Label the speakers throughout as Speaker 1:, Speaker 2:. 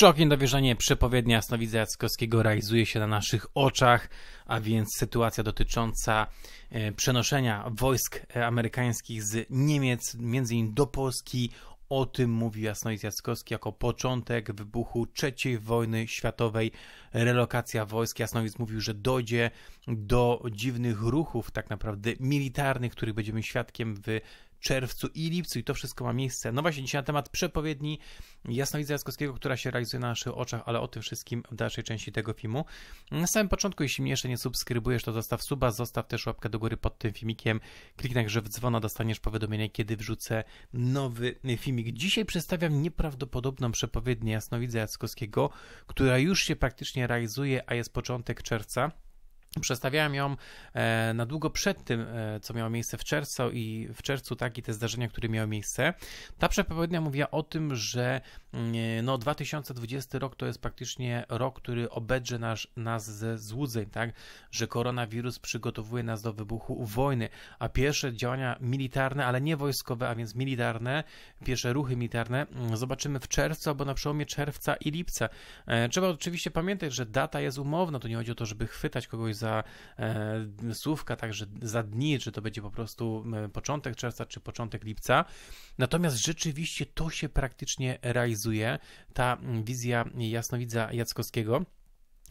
Speaker 1: Szok i dowierzanie przepowiednia Jasnowidza Jackowskiego realizuje się na naszych oczach, a więc sytuacja dotycząca e, przenoszenia wojsk e, amerykańskich z Niemiec, między innymi do Polski, o tym mówi Jasnoid Jackowski jako początek wybuchu III wojny światowej, relokacja wojsk. Jasnowic mówił, że dojdzie do dziwnych ruchów tak naprawdę militarnych, których będziemy świadkiem w czerwcu i lipcu i to wszystko ma miejsce. No właśnie, dzisiaj na temat przepowiedni Jasnowidza Jackowskiego, która się realizuje na naszych oczach, ale o tym wszystkim w dalszej części tego filmu. Na samym początku, jeśli mnie jeszcze nie subskrybujesz, to zostaw suba, zostaw też łapkę do góry pod tym filmikiem, kliknij także w dzwona, dostaniesz powiadomienie, kiedy wrzucę nowy filmik. Dzisiaj przedstawiam nieprawdopodobną przepowiednię Jasnowidza Jackowskiego, która już się praktycznie realizuje, a jest początek czerwca. Przestawiałem ją e, na długo przed tym, e, co miało miejsce w czerwcu i w czerwcu tak i te zdarzenia, które miały miejsce. Ta przepowiednia mówiła o tym, że E, no 2020 rok to jest praktycznie rok, który obedrze nas, nas ze złudzeń, tak, że koronawirus przygotowuje nas do wybuchu wojny, a pierwsze działania militarne, ale nie wojskowe, a więc militarne, pierwsze ruchy militarne mm, zobaczymy w czerwcu albo na przełomie czerwca i lipca. E, trzeba oczywiście pamiętać, że data jest umowna, to nie chodzi o to, żeby chwytać kogoś za e, słówka, także za dni, czy to będzie po prostu e, początek czerwca, czy początek lipca. Natomiast rzeczywiście to się praktycznie realizuje realizuje ta mm, wizja jasnowidza Jackowskiego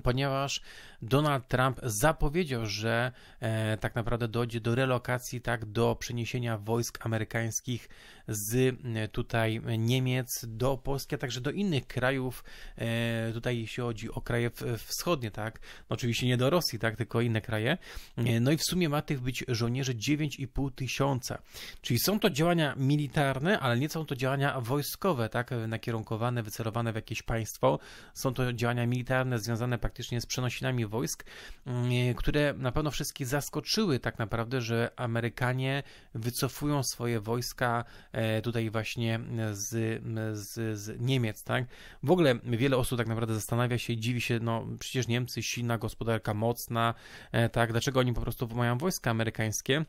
Speaker 1: ponieważ Donald Trump zapowiedział, że e, tak naprawdę dojdzie do relokacji, tak, do przeniesienia wojsk amerykańskich z e, tutaj Niemiec do Polski, a także do innych krajów, e, tutaj jeśli chodzi o kraje wschodnie, tak, no, oczywiście nie do Rosji, tak, tylko inne kraje, e, no i w sumie ma tych być żołnierzy 9,5 tysiąca, czyli są to działania militarne, ale nie są to działania wojskowe, tak, nakierunkowane, wycelowane w jakieś państwo, są to działania militarne związane praktycznie z przenosinami wojsk, mm, e, które na pewno wszystkich zaskoczyły tak naprawdę, że Amerykanie wycofują swoje wojska e, tutaj właśnie z, z, z Niemiec, tak? W ogóle wiele osób tak naprawdę zastanawia się, dziwi się, no przecież Niemcy silna gospodarka, mocna, e, tak? Dlaczego oni po prostu mają wojska amerykańskie?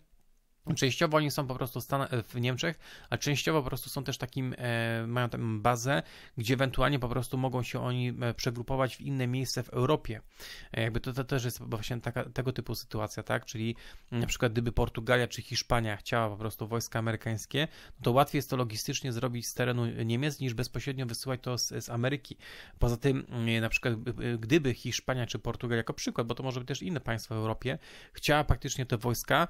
Speaker 1: Częściowo oni są po prostu w, Niemczech, a częściowo po prostu są też takim, e, mają tam bazę, gdzie ewentualnie po prostu mogą się oni e, przegrupować w inne miejsce w Europie. E, jakby to, to też jest właśnie taka, tego typu sytuacja, tak? Czyli na przykład gdyby Portugalia czy Hiszpania chciała po prostu wojska amerykańskie, to łatwiej jest to logistycznie zrobić z terenu Niemiec niż bezpośrednio wysyłać to z, z Ameryki. Poza tym na przykład gdyby Hiszpania czy Portugalia jako przykład, bo to może być też inne państwo w Europie, chciała praktycznie te wojska,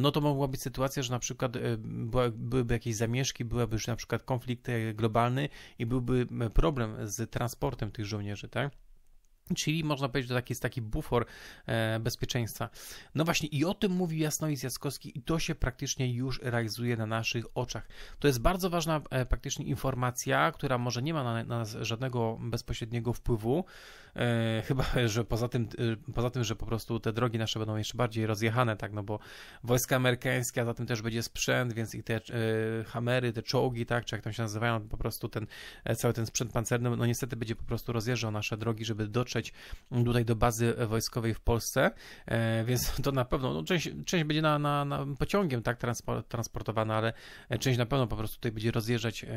Speaker 1: no to mogą mogła być sytuacja, że na przykład e, była, byłyby jakieś zamieszki, byłaby już na przykład konflikt e, globalny i byłby e, problem z transportem tych żołnierzy, tak? Czyli można powiedzieć, że taki jest taki bufor e, bezpieczeństwa. No właśnie, i o tym mówi i Jackowski, i to się praktycznie już realizuje na naszych oczach. To jest bardzo ważna e, praktycznie informacja, która może nie ma na, nas żadnego bezpośredniego wpływu, e, chyba że poza tym, poza tym, że po prostu te drogi nasze będą jeszcze bardziej rozjechane, tak, no bo wojska amerykańskie, a za tym też będzie sprzęt, więc i te e, hamery, te czołgi, tak, czy jak tam się nazywają, po prostu ten cały ten sprzęt pancerny, no niestety będzie po prostu rozjeżdżał nasze drogi, żeby dotrzeć dotrzeć tutaj do bazy wojskowej w Polsce, e, więc to na pewno, no, część, część będzie na, na, na pociągiem tak transportowana, ale część na pewno po prostu tutaj będzie rozjeżdżać e,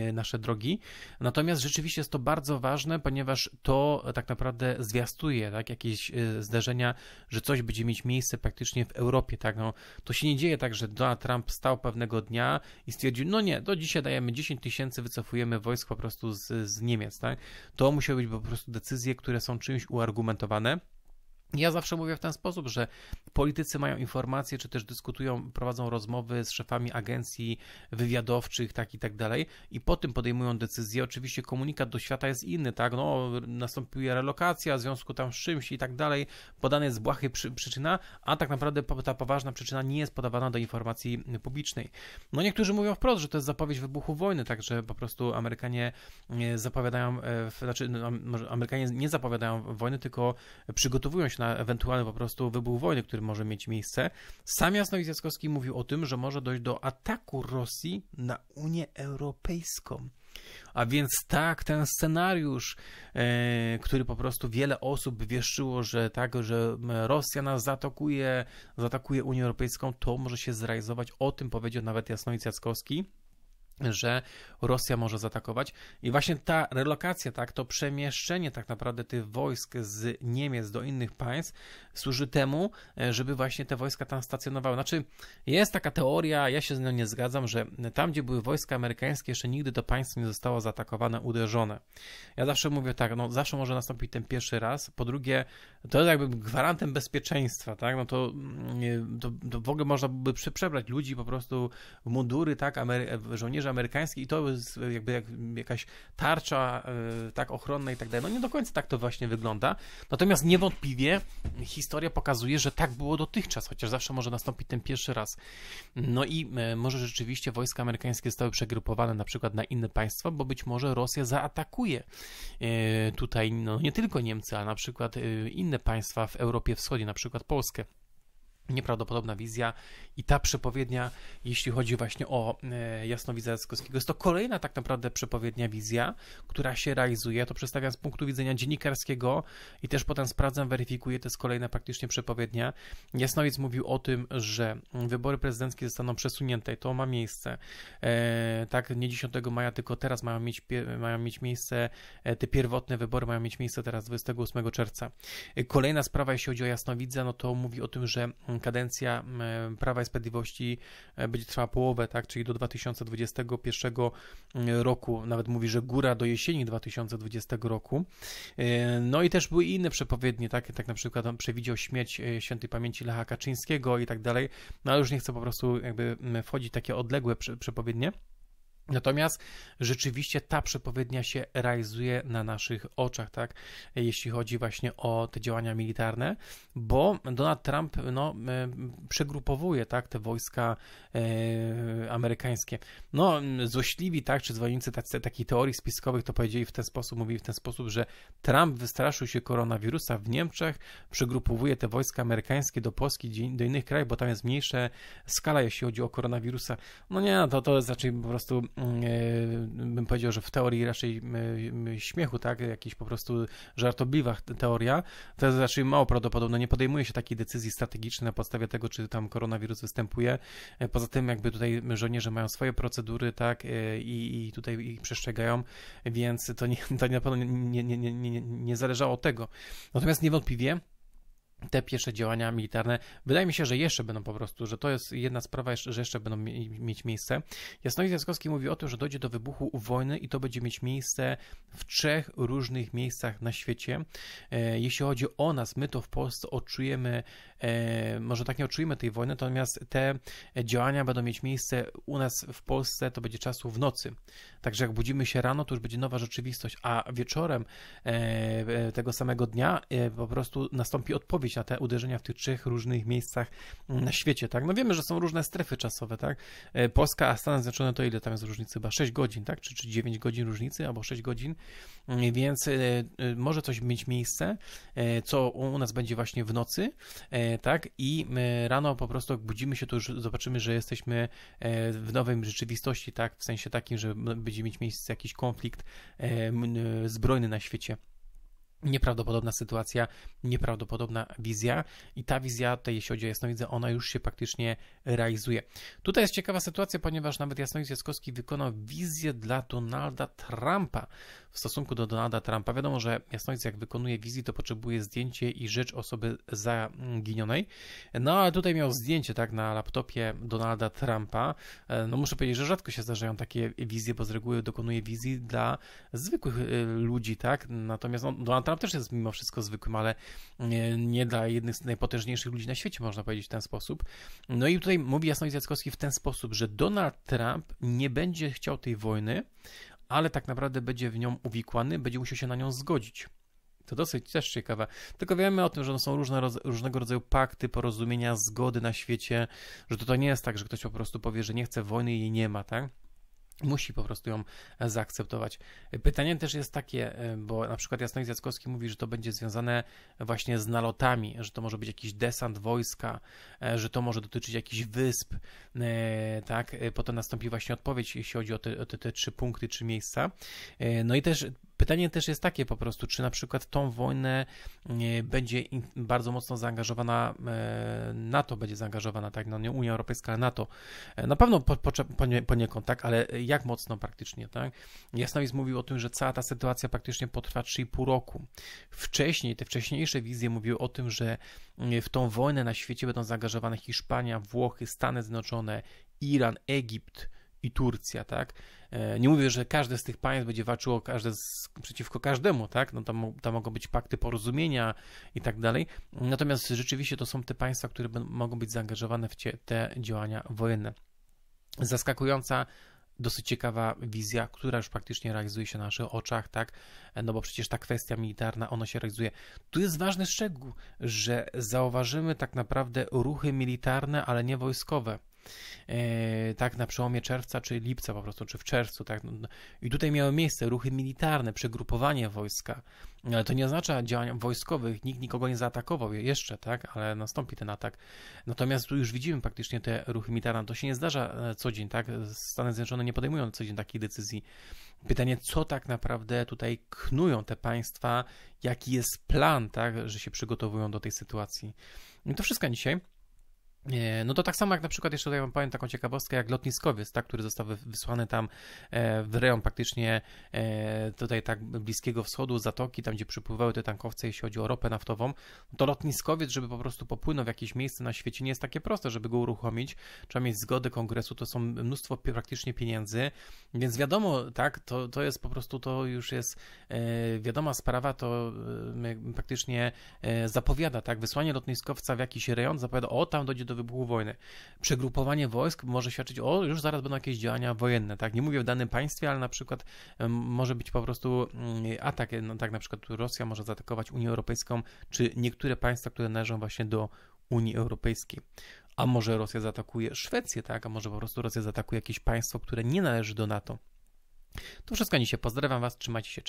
Speaker 1: e, nasze drogi. Natomiast rzeczywiście jest to bardzo ważne, ponieważ to tak naprawdę zwiastuje tak, jakieś zdarzenia, że coś będzie mieć miejsce praktycznie w Europie. Tak? No, to się nie dzieje tak, że Donald Trump stał pewnego dnia i stwierdził, no nie, do dzisiaj dajemy 10 tysięcy, wycofujemy wojsk po prostu z, z Niemiec. Tak? To musiały być po prostu decyzje, które są czymś uargumentowane, ja zawsze mówię w ten sposób, że politycy mają informacje, czy też dyskutują, prowadzą rozmowy z szefami agencji wywiadowczych, tak i tak dalej, i po tym podejmują decyzje. Oczywiście komunikat do świata jest inny, tak, no, nastąpiła relokacja w związku tam z czymś i tak dalej, podana jest błahy przy, przyczyna, a tak naprawdę ta poważna przyczyna nie jest podawana do informacji publicznej. No niektórzy mówią wprost, że to jest zapowiedź wybuchu wojny, także po prostu Amerykanie e, zapowiadają, e, znaczy no, Amerykanie nie zapowiadają wojny, tylko przygotowują się na ewentualny po prostu wybuch wojny, który może mieć miejsce. Sam Jasnowic Jaskowski mówił o tym, że może dojść do ataku Rosji na Unię Europejską. A więc tak, ten scenariusz, e, który po prostu wiele osób wieszczyło, że tak, że Rosja nas zaatakuje, zaatakuje Unię Europejską, to może się zrealizować. O tym powiedział nawet Jasnowic Jackowski że Rosja może zaatakować. I właśnie ta relokacja, tak, to przemieszczenie tak naprawdę tych wojsk z Niemiec do innych państw służy temu, e, żeby właśnie te wojska tam stacjonowały. Znaczy, jest taka teoria, ja się z nią nie zgadzam, że tam, gdzie były wojska amerykańskie, jeszcze nigdy to państwo nie zostało zaatakowane, uderzone. Ja zawsze mówię tak, no zawsze może nastąpić ten pierwszy raz. Po drugie, to jest jakby gwarantem bezpieczeństwa, tak, no to, mm, to, to w ogóle można by przebrać ludzi po prostu w mundury, tak, Amery Amerykańskie i to jest jakby jak, jakaś tarcza e, tak ochronna i tak dalej. No nie do końca tak to właśnie wygląda. Natomiast niewątpliwie historia pokazuje, że tak było dotychczas, chociaż zawsze może nastąpić ten pierwszy raz. No i e, może rzeczywiście wojska amerykańskie zostały przegrupowane na przykład na inne państwa, bo być może Rosja zaatakuje e, tutaj no, nie tylko Niemcy, a na przykład inne państwa w Europie Wschodniej, na przykład Polskę nieprawdopodobna wizja i ta przepowiednia, jeśli chodzi właśnie o e, jasnowidza Jackowskiego, jest to kolejna tak naprawdę przepowiednia wizja, która się realizuje. To przedstawiam z punktu widzenia dziennikarskiego i też potem sprawdzam, weryfikuję, to jest kolejna praktycznie przepowiednia. Jasnowidz mówił o tym, że wybory prezydenckie zostaną przesunięte, to ma miejsce. E, tak, nie 10 maja, tylko teraz mają mieć, mają mieć miejsce e, te pierwotne wybory, mają mieć miejsce teraz 28 czerwca. Kolejna sprawa, jeśli chodzi o jasnowidza, no to mówi o tym, że mm, kadencja Prawa i Sprawiedliwości e, będzie trwała połowę, tak, czyli do 2021 e, roku, nawet mówi, że góra do jesieni 2020 roku. E, no i też były inne przepowiednie, tak, tak na przykład on no, przewidział śmierć świętej pamięci Lecha Kaczyńskiego i tak dalej, no ale już nie chcę po prostu jakby wchodzić w takie odległe przepowiednie. Natomiast rzeczywiście ta przepowiednia się realizuje na naszych oczach, tak, jeśli chodzi właśnie o te działania militarne, bo Donald Trump no, przegrupowuje tak, te wojska e, amerykańskie. No, złośliwi, tak, czy zwolennicy takich teorii spiskowych to powiedzieli w ten sposób, mówili w ten sposób, że Trump wystraszył się koronawirusa w Niemczech, przegrupowuje te wojska amerykańskie do Polski, do innych krajów, bo tam jest mniejsza skala, jeśli chodzi o koronawirusa. No nie, no to, to jest raczej po prostu Yy, bym powiedział, że w teorii raczej yy, yy, śmiechu, tak, jakiś po prostu żartobliwa teoria, to jest raczej mało prawdopodobne, nie podejmuje się takiej decyzji strategicznej na podstawie tego, czy tam koronawirus występuje. Poza tym jakby tutaj żołnierze mają swoje procedury, tak, i, i tutaj ich przestrzegają, więc to, nie, to na pewno nie, nie, nie, nie, nie zależało od tego. Natomiast niewątpliwie te pierwsze działania militarne. Wydaje mi się, że jeszcze będą po prostu, że to jest jedna sprawa, że jeszcze będą mieć miejsce. Jasnowidz Związkowski mówi o tym, że dojdzie do wybuchu wojny i to będzie mieć miejsce w trzech różnych miejscach na świecie. E, jeśli chodzi o nas, my to w Polsce odczujemy E, może tak nie odczujemy tej wojny, natomiast te działania będą mieć miejsce u nas w Polsce, to będzie czasu w nocy. Także jak budzimy się rano, to już będzie nowa rzeczywistość, a wieczorem e, e, tego samego dnia po prostu nastąpi odpowiedź na te uderzenia w tych trzech różnych miejscach mm, na świecie, tak? No wiemy, że są różne strefy czasowe, tak? Polska, a Stany Zjednoczone to ile tam jest różnicy? Chyba 6 godzin, tak? Czy, czy 9 godzin różnicy, albo 6 godzin, mm, więc może coś mieć miejsce, co u nas będzie właśnie w nocy, tak? I e, rano po prostu jak budzimy się, to już zobaczymy, że jesteśmy e, w nowej rzeczywistości, tak? W sensie takim, że będzie mieć miejsce jakiś konflikt e, zbrojny na świecie. Nieprawdopodobna sytuacja, nieprawdopodobna wizja, i ta wizja, tutaj jeśli chodzi o jasnowidzę, ona już się praktycznie realizuje. Tutaj jest ciekawa sytuacja, ponieważ nawet jasnowidz Jaskowski wykonał wizję dla Donalda Trumpa w stosunku do Donalda Trumpa. Wiadomo, że jasnowidz, jak wykonuje wizję, to potrzebuje zdjęcie i rzecz osoby zaginionej. No ale tutaj miał zdjęcie, tak, na laptopie Donalda Trumpa. E, no muszę powiedzieć, że rzadko się zdarzają takie wizje, bo z reguły dokonuje wizji dla zwykłych e, ludzi, tak. Natomiast no, Donald Trump Trump też jest mimo wszystko zwykłym, ale nie, nie dla jednych z najpotężniejszych ludzi na świecie, można powiedzieć w ten sposób. No i tutaj mówi Jasnowic Jackowski w ten sposób, że Donald Trump nie będzie chciał tej wojny, ale tak naprawdę będzie w nią uwikłany, będzie musiał się na nią zgodzić. To dosyć też ciekawe. Tylko wiemy o tym, że są różne, różnego rodzaju pakty, porozumienia, zgody na świecie, że to, to nie jest tak, że ktoś po prostu powie, że nie chce wojny i jej nie ma, tak? musi po prostu ją e, zaakceptować. Pytanie też jest takie, e, bo na przykład Jasnowiec Zjackowski mówi, że to będzie związane właśnie z nalotami, że to może być jakiś desant wojska, e, że to może dotyczyć jakichś wysp, tak? Potem nastąpi właśnie odpowiedź, jeśli chodzi o te, o te, te trzy punkty, trzy miejsca. No i też Pytanie też jest takie po prostu, czy na przykład tą wojnę e, będzie bardzo mocno zaangażowana, e, NATO będzie zaangażowana, tak, no nie Unia Europejska, ale NATO. E, na pewno po, po, poniekąd, tak, ale jak mocno praktycznie, tak? Jasnowidz mówił o tym, że cała ta sytuacja praktycznie potrwa 3,5 roku. Wcześniej, te wcześniejsze wizje mówiły o tym, że w tą wojnę na świecie będą zaangażowane Hiszpania, Włochy, Stany Zjednoczone, Iran, Egipt, i Turcja, tak? E, nie mówię, że każde z tych państw będzie walczyło każde z, przeciwko każdemu, tak? No tam, tam mogą być pakty porozumienia i tak dalej. Natomiast rzeczywiście to są te państwa, które mogą być zaangażowane w te działania wojenne. Zaskakująca dosyć ciekawa wizja, która już praktycznie realizuje się na naszych oczach, tak? E, no bo przecież ta kwestia militarna, ona się realizuje. Tu jest ważny szczegół, że zauważymy tak naprawdę ruchy militarne, ale nie wojskowe. E, tak na przełomie czerwca czy lipca po prostu, czy w czerwcu, tak. No, no. I tutaj miały miejsce ruchy militarne, przegrupowanie wojska, ale to nie oznacza działań wojskowych, nikt nikogo nie zaatakował jeszcze, tak, ale nastąpi ten atak. Natomiast tu już widzimy praktycznie te ruchy militarne, to się nie zdarza e, co dzień, tak, Stany Zjednoczone nie podejmują co dzień takich decyzji. Pytanie, co tak naprawdę tutaj knują te państwa, jaki jest plan, tak, że się przygotowują do tej sytuacji. I to wszystko dzisiaj. E, no to tak samo jak na przykład, jeszcze tutaj powiem taką ciekawostkę, jak lotniskowiec, tak, który został wysłany tam e, w rejon praktycznie e, tutaj tak Bliskiego Wschodu, Zatoki, tam gdzie przypływały te tankowce, jeśli chodzi o ropę naftową, to lotniskowiec, żeby po prostu popłynął w jakieś miejsce na świecie, nie jest takie proste, żeby go uruchomić, trzeba mieć zgodę kongresu, to są mnóstwo praktycznie pieniędzy, więc wiadomo, tak, to, to jest po prostu, to już jest wiadoma sprawa, to praktycznie zapowiada, tak, wysłanie lotniskowca w jakiś rejon zapowiada, o, tam dojdzie do do wybuchu wojny. Przegrupowanie wojsk może świadczyć o, już zaraz będą jakieś działania wojenne, tak? Nie mówię w danym państwie, ale na przykład może być po prostu mm, atak, no tak na przykład Rosja może zaatakować Unię Europejską, czy niektóre państwa, które należą właśnie do Unii Europejskiej. A może Rosja zaatakuje Szwecję, tak? A może po prostu Rosja zaatakuje jakieś państwo, które nie należy do NATO. To wszystko, Anisie. Pozdrawiam Was, trzymajcie się, cześć.